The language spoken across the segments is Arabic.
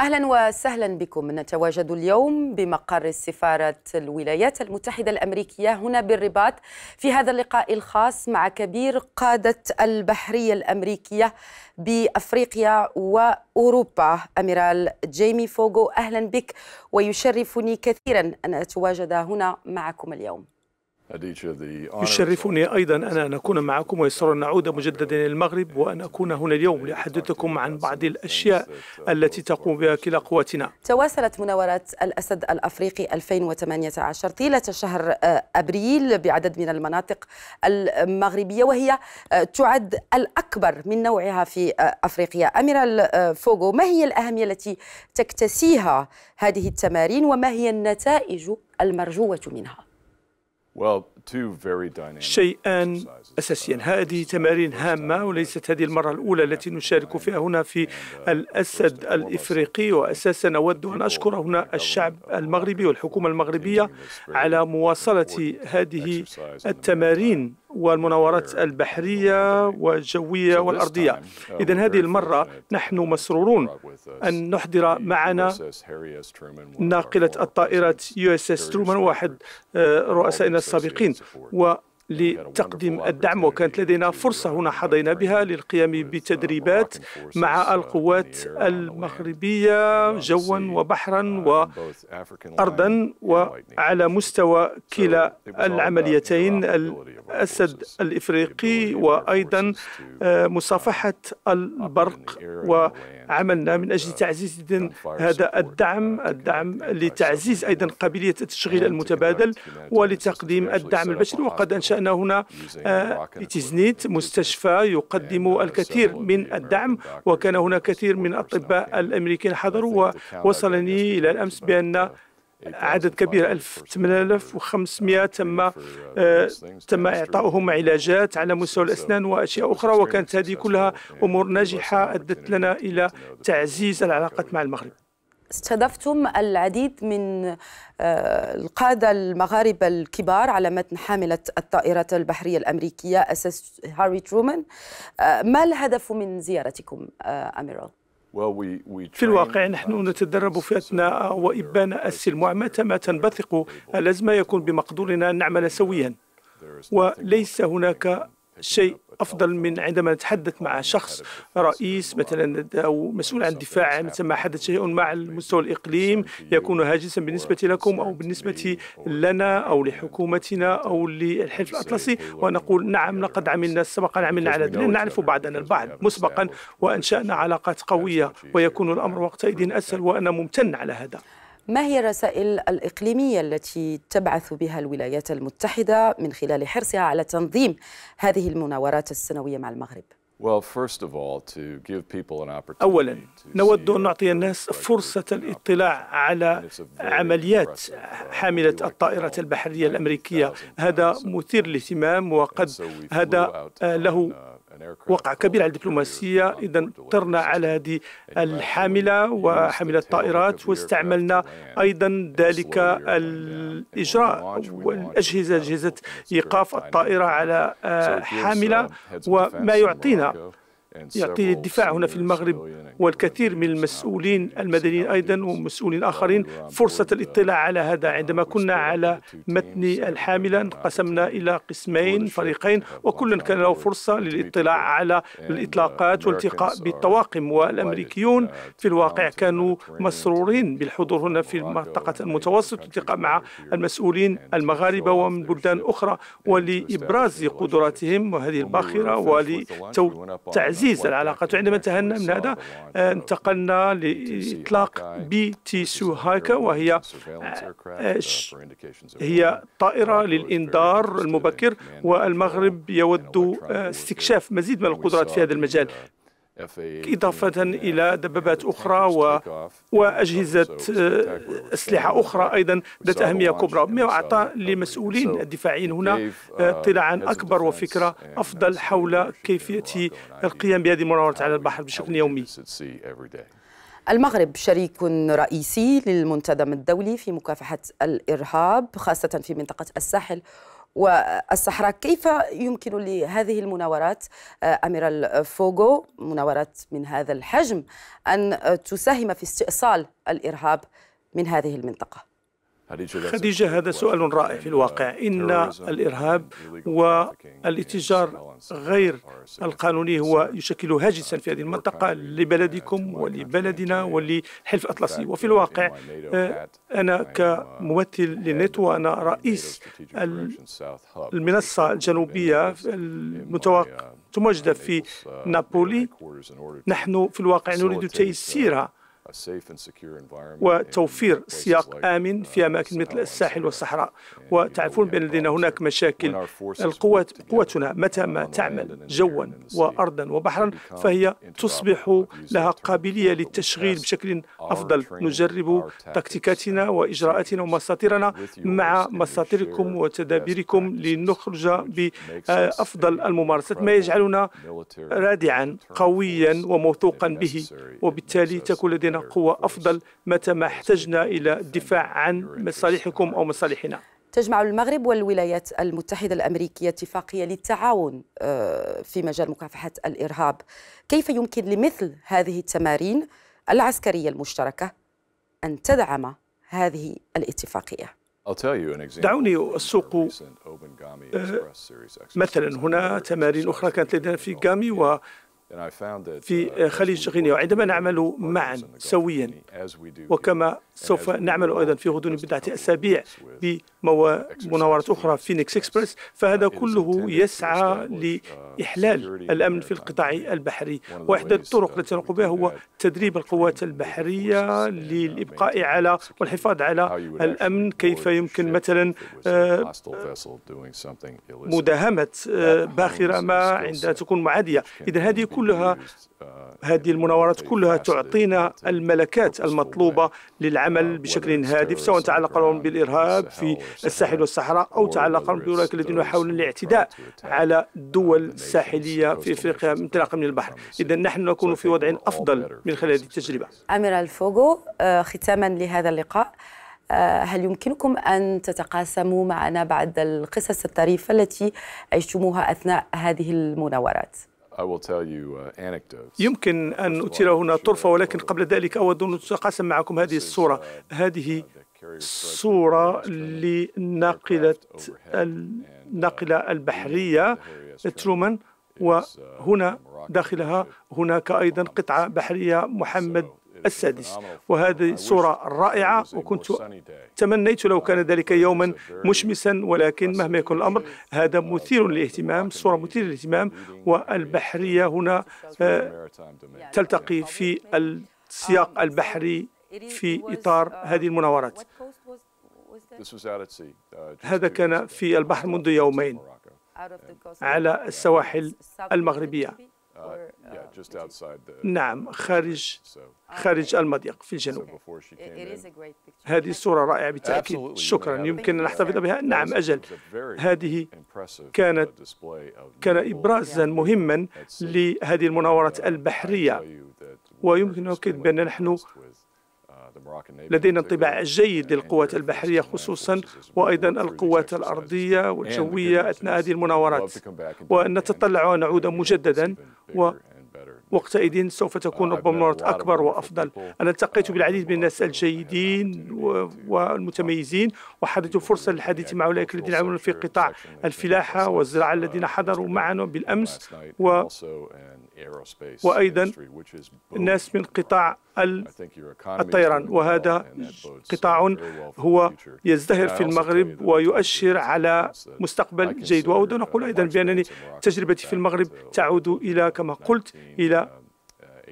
أهلا وسهلا بكم نتواجد اليوم بمقر سفارة الولايات المتحدة الأمريكية هنا بالرباط في هذا اللقاء الخاص مع كبير قادة البحرية الأمريكية بأفريقيا وأوروبا أميرال جيمي فوغو أهلا بك ويشرفني كثيرا أن أتواجد هنا معكم اليوم يشرفني أيضا أن, أن أكون معكم ويسر أن أعود مجددا إلى المغرب وأن أكون هنا اليوم لأحدثكم عن بعض الأشياء التي تقوم بها كلا قواتنا تواصلت مناورات الأسد الأفريقي 2018 طيلة شهر آه، أبريل بعدد من المناطق المغربية وهي آه، تعد الأكبر من نوعها في آه، أفريقيا أمير فوغو ما هي الأهمية التي تكتسيها هذه التمارين وما هي النتائج المرجوة منها شيئان أساسيا هذه تمارين هامة وليست هذه المرة الأولى التي نشارك فيها هنا في uh, الأسد الإفريقي وأساسا أود أن أشكر هنا الشعب المغربي والحكومة المغربية على مواصلة هذه التمارين والمناورات أيوة. البحرية أيوة. والجوية والأرضية uh, إذا هذه المرة نحن مسرورون أن نحضر معنا ناقلة الطائرة يو اس اس ترومان واحد آه، رؤسائنا السابقين و لتقديم الدعم وكانت لدينا فرصة هنا حظينا بها للقيام بتدريبات مع القوات المغربية جوا وبحرا وأرضا وعلى مستوى كلا العمليتين الأسد الإفريقي وأيضا آه، مصافحة البرق وعملنا من أجل تعزيز هذا الدعم الدعم لتعزيز أيضا قابلية التشغيل المتبادل ولتقديم الدعم البشري وقد أنشأ ان هنا تزنيت آه، مستشفى يقدم الكثير من الدعم وكان هناك كثير من الأطباء الامريكيين حضروا ووصلني إلى الأمس بأن عدد كبير 8500 تم uh, آه، تم اعطائهم علاجات على مستوى الاسنان واشياء اخرى وكانت هذه كلها امور ناجحه ادت لنا الى تعزيز العلاقات مع المغرب استهدفتم العديد من آه، القادة المغاربة الكبار على متن حاملة الطائرات البحرية الأمريكية أساس هاري ترومان آه، ما الهدف من زيارتكم آه، أميرال؟ في الواقع uh, نحن نتدرب في أثناء uh, وإبان uh, السلم ومتى ما تنبثق الأزمة يكون بمقدورنا أن نعمل سويا وليس هناك شيء أفضل من عندما نتحدث مع شخص رئيس مثلا أو مسؤول عن الدفاع مثلا ما حدث شيء مع المستوى الإقليم يكون هاجسا بالنسبة لكم أو بالنسبة لنا أو لحكومتنا أو للحلف الأطلسي ونقول نعم لقد عملنا سبقا عملنا على ذلك نعرف بعضنا البعض مسبقا وأنشأنا علاقات قوية ويكون الأمر وقتئذ أسهل وأنا ممتن على هذا ما هي الرسائل الإقليمية التي تبعث بها الولايات المتحدة من خلال حرصها على تنظيم هذه المناورات السنوية مع المغرب؟ اولا نود ان نعطي الناس فرصه الاطلاع على عمليات uh, حامله الطائره البحريه الامريكيه هذا مثير للاهتمام وقد هذا له uh, وقع كبير على الدبلوماسية إذا um, اضطرنا على هذه الحاملة وحاملة الطائرات واستعملنا أيضا ذلك الإجراء والأجهزة أجهزة إيقاف الطائرة على آه، حاملة um, وما يعطينا يعطي الدفاع هنا في المغرب والكثير من المسؤولين المدنيين أيضا ومسؤولين آخرين فرصة الاطلاع على هذا عندما كنا على متن الحاملة انقسمنا إلى قسمين فريقين وكل كان له فرصة للاطلاع على الإطلاقات والالتقاء بالطواقم والأمريكيون في الواقع كانوا مسرورين بالحضور هنا في منطقة المتوسط والالتقاء مع المسؤولين المغاربة ومن بلدان أخرى ولإبراز قدراتهم وهذه الباخرة ولتعزيز العلاقات عندما انتهينا من هذا آه، انتقلنا لإطلاق بي تي سو هايكا وهي آه، آه، هي طائرة للإنذار المبكر والمغرب يود استكشاف مزيد من القدرات في هذا المجال إضافة إلى دبابات أخرى و... وأجهزة آه، أسلحة أخرى أيضا ذات أهمية كبرى ما أعطى لمسؤولين الدفاعيين هنا آه، اطلاعا أكبر وفكرة أفضل حول كيفية القيام بهذه المناورات على البحر بشكل يومي المغرب شريك رئيسي للمنتدى الدولي في مكافحة الإرهاب خاصة في منطقة الساحل والصحراء كيف يمكن لهذه المناورات آه، أميرال فوغو مناورات من هذا الحجم أن تساهم في استئصال الإرهاب من هذه المنطقة خديجة هذا سؤال رائع في الواقع إن الإرهاب والاتجار غير القانوني هو يشكل هاجسا في هذه المنطقة لبلدكم ولبلدنا وللحلف الأطلسي وفي الواقع آه، أنا uh, كممثل لنيتو أنا رئيس المنصة الجنوبية المتواجدة في uh, uh, نابولي نحن في الواقع نريد تيسيرها وتوفير uh, سياق آمن في uh, أماكن مثل الساحل والصحراء وتعرفون بأن لدينا هناك مشاكل القوات قوتنا متى ما تعمل جوا وأرضا وبحرا فهي تصبح لها قابلية للتشغيل بشكل أفضل نجرب تكتيكاتنا وإجراءاتنا ومساطيرنا مع مساطيركم وتدابيركم لنخرج بأفضل آه، الممارسات ما يجعلنا رادعا قويا وموثوقا به وبالتالي تكون لدينا قوة أفضل متى ما احتجنا إلى الدفاع عن مصالحكم أو مصالحنا تجمع المغرب والولايات المتحدة الأمريكية اتفاقية للتعاون آه، في مجال مكافحة الإرهاب كيف يمكن لمثل هذه التمارين العسكرية المشتركة أن تدعم هذه الاتفاقية دعوني أسوق آه، مثلا هنا تمارين أخرى كانت لدينا في غامي و في uh, خليج غينيا وعندما نعمل معا سويا وكما سوف نعمل أيضا في غضون بضعة أسابيع بمناورات أخرى فينيكس إكسبرس فهذا كله يسعى uh, لإحلال الأمن في القطاع البحري وإحدى الطرق uh, التي نقوم بها هو تدريب القوات البحرية للإبقاء على والحفاظ على الأمن كيف يمكن مثلا آه، مداهمة آه، باخرة ما عندها تكون معادية إذا هذه كلها هذه المناورات كلها تعطينا الملكات المطلوبة للعمل بشكل هادف سواء تعلق بالإرهاب في الساحل والصحراء أو تعلق بأولئك الذين يحاولون الاعتداء على الدول الساحلية في إفريقيا انطلاقا من البحر إذا نحن نكون في وضع أفضل من خلال هذه التجربة أمير الفوغو آه، ختاما لهذا اللقاء آه، هل يمكنكم أن تتقاسموا معنا بعد القصص الطريفة التي عشتموها أثناء هذه المناورات؟ Uh, يمكن أن أثير هنا طرفة ولكن قبل ذلك أود أن أتقاسم معكم هذه الصورة uh, هذه صورة لناقلة الناقلة uh, البحرية ترومان وهنا داخلها هناك أيضا قطعة بحرية محمد السادس وهذه صورة رائعة وكنت تمنيت لو كان ذلك يوما مشمسا ولكن مهما يكون الأمر هذا مثير للاهتمام صورة مثيرة للاهتمام والبحرية هنا تلتقي في السياق البحري في إطار هذه المناورات uh, هذا كان في البحر منذ يومين على السواحل المغربية نعم خارج خارج المضيق في الجنوب هذه صورة رائعة بالتأكيد شكرا يمكن أن نحتفظ بها نعم أجل هذه uh, كانت كان إبرازا مهما لهذه المناورة البحرية ويمكن أن أؤكد بأن نحن uh, لدينا انطباع جيد للقوات البحرية خصوصا وأيضا القوات الأرضية والجوية أثناء هذه المناورات ونتطلع أن نعود مجددا وقتئذ سوف تكون ربما أكبر وأفضل أنا التقيت بالعديد من الناس الجيدين والمتميزين وحدثت فرصة للحديث مع أولئك الذين يعملون في قطاع الفلاحة والزراعة الذين حضروا معنا بالأمس و وأيضا الناس من قطاع الطيران وهذا قطاع هو يزدهر في المغرب ويؤشر على مستقبل جيد وأود أن أقول أيضا بأنني تجربتي في المغرب تعود إلى كما قلت إلى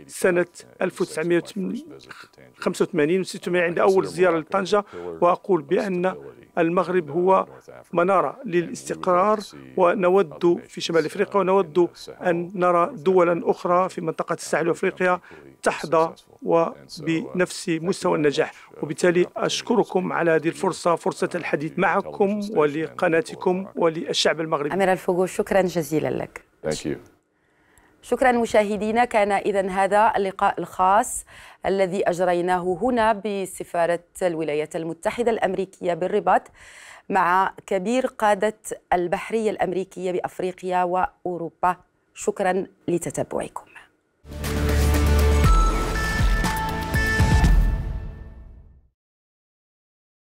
سنة 1985 و 86 عند أول زيارة لطنجة وأقول بأن المغرب هو منارة للاستقرار ونود في شمال أفريقيا ونود أن نرى دولا أخرى في منطقة الساحل وأفريقيا تحظى وبنفس مستوى النجاح وبالتالي أشكركم على هذه الفرصة فرصة الحديث معكم ولقناتكم وللشعب المغربي أمير الفوغو شكرا جزيلا لك Thank you. شكرا مشاهدينا كان إذا هذا اللقاء الخاص الذي أجريناه هنا بسفارة الولايات المتحدة الأمريكية بالرباط مع كبير قادة البحرية الأمريكية بأفريقيا وأوروبا شكرا لتتبعكم